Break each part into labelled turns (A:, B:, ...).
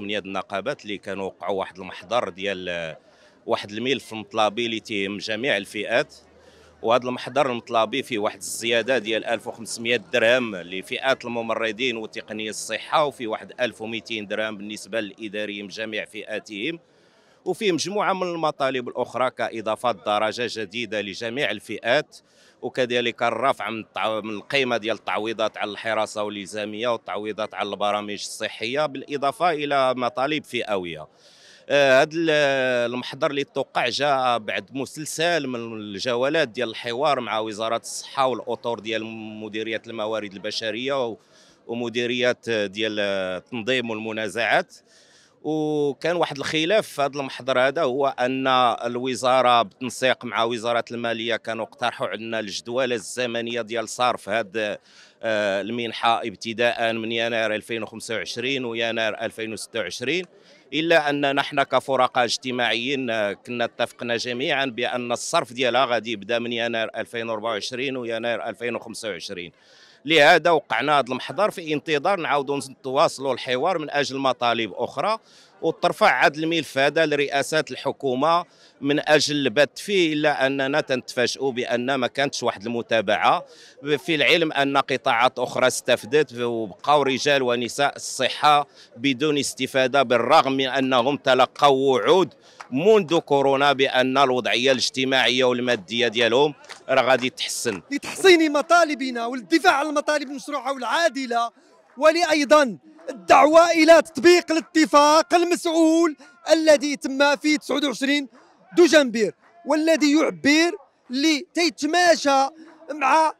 A: من يد النقابات اللي كانوا وقعوا واحد المحضر ديال واحد الميل في المطلبي اللي تيهم جميع الفئات وهذا المحضر المطلبي فيه واحد الزياده ديال 1500 درهم لفئات الممرضين وتقنيه الصحه وفي واحد 1200 درهم بالنسبه للاداريين جميع فئاتهم وفيه مجموعة من المطالب الأخرى كإضافة درجة جديدة لجميع الفئات وكذلك الرفع من القيمة ديال التعويضات على الحراسة والإلزامية والتعويضات على البرامج الصحية بالإضافة إلى مطالب فئوية هذا آه، المحضر اللي توقع جاء بعد مسلسل من الجولات ديال الحوار مع وزاره الصحه والاطر ديال مديريه الموارد البشريه ومديريات ديال التنظيم والمنازعات وكان واحد الخلاف في هذا المحضر هذا هو ان الوزاره بالتنسيق مع وزاره الماليه كانوا اقترحوا عندنا الجدوله الزمنيه ديال صرف هذا آه، المنحه ابتداء من يناير 2025 ويناير 2026 الا ان نحن كفرقاء اجتماعيين آه، كنا اتفقنا جميعا بان الصرف ديالها غادي يبدا من يناير 2024 ويناير 2025 لهذا وقعنا هذا المحضر في انتظار نعاودوا نتواصلوا الحوار من اجل مطالب اخرى وترفع هذا الملف هذا لرئاسة الحكومة من أجل البت فيه إلا أننا تنتفاجئوا بأن ما كانتش واحد المتابعة في العلم أن قطاعات أخرى استفدت وبقوا رجال ونساء الصحة بدون استفادة بالرغم من أنهم تلقوا وعود منذ كورونا بأن الوضعية الاجتماعية والمادية ديالهم راه غادي تحسن
B: لتحصين مطالبنا والدفاع عن المطالب المشروعه والعادله ولايضا الدعوه الى تطبيق الاتفاق المسؤول الذي تم في 29 دجنبير والذي يعبر اللي تيتماشى مع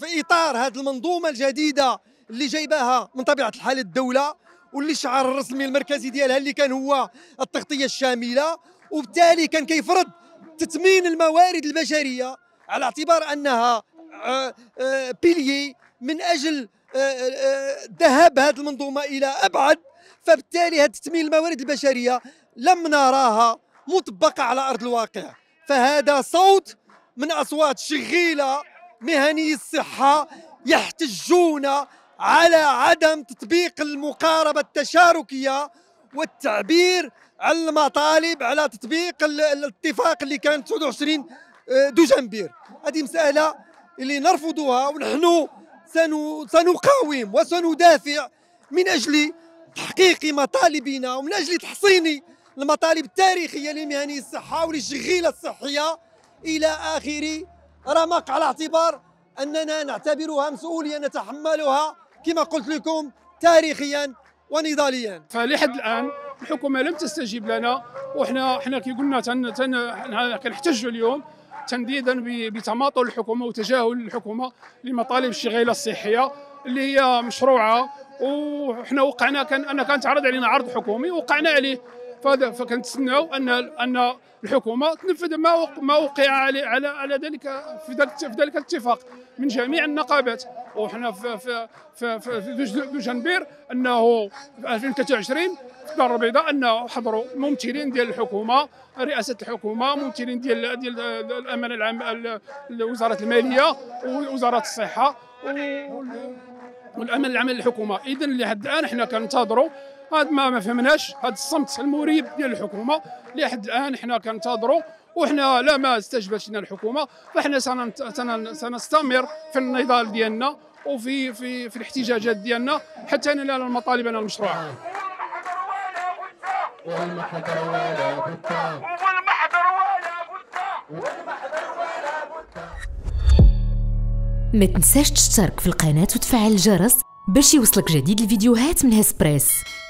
B: في اطار هذه المنظومه الجديده اللي جايباها من طبيعه الحال الدوله واللي الشعار الرسمي المركزي ديالها اللي كان هو التغطيه الشامله وبالتالي كان كيفرض تثمين الموارد البشريه على اعتبار انها آه، آه، بيلي من اجل آه، ذهاب هذه المنظومه الى ابعد فبالتالي هذا تثمين الموارد البشريه لم نراها مطبقه على ارض الواقع فهذا صوت من اصوات شغيله مهني الصحه يحتجون على عدم تطبيق المقاربه التشاركيه والتعبير على المطالب على تطبيق الاتفاق اللي كان 29 آه، دجنبير هذه مسألة اللي نرفضها ونحن سنقاوم وسندافع من أجل تحقيق مطالبنا ومن أجل تحصين المطالب التاريخية لمهني الصحة وللشغيلة الصحية إلى آخر رمق على اعتبار أننا نعتبرها
C: مسؤولية نتحملها كما قلت لكم تاريخيا ونضاليا فلحد الان الحكومه لم تستجيب لنا وحنا حنا كي قلنا تن تن كنحتجوا اليوم تنديدا بتماطل الحكومه وتجاهل الحكومه لمطالب الشغيله الصحيه اللي هي مشروعه وحنا وقعنا كان انا كان تعرض علينا عرض حكومي وقعنا عليه فكنتسناو ان ان الحكومه تنفذ ما ما وقع على على على ذلك في ذلك في ذلك الاتفاق من جميع النقابات وحنا في في في, في ذو انه في 2023 في الدار البيضاء انه حضروا ممثلين ديال الحكومه رئاسه الحكومه ممثلين ديال ديال الامانه العامه وزاره الماليه ووزاره الصحه والامن العام للحكومه اذا لحد الان حنا كنتظروا هاد ما ما فهمناش هاد الصمت المريب ديال الحكومه لحد الان حنا كنتظروا وحنا لا ما استجبتش لنا الحكومه فاحنا سنستمر في النضال ديالنا وفي في في الاحتجاجات ديالنا حتى ننال مطالبنا المشروعه
A: والمحضر ولا والمحضر ولا
B: ما تنساش
C: تشترك في القناه وتفعل الجرس باش يوصلك جديد الفيديوهات من هسبريس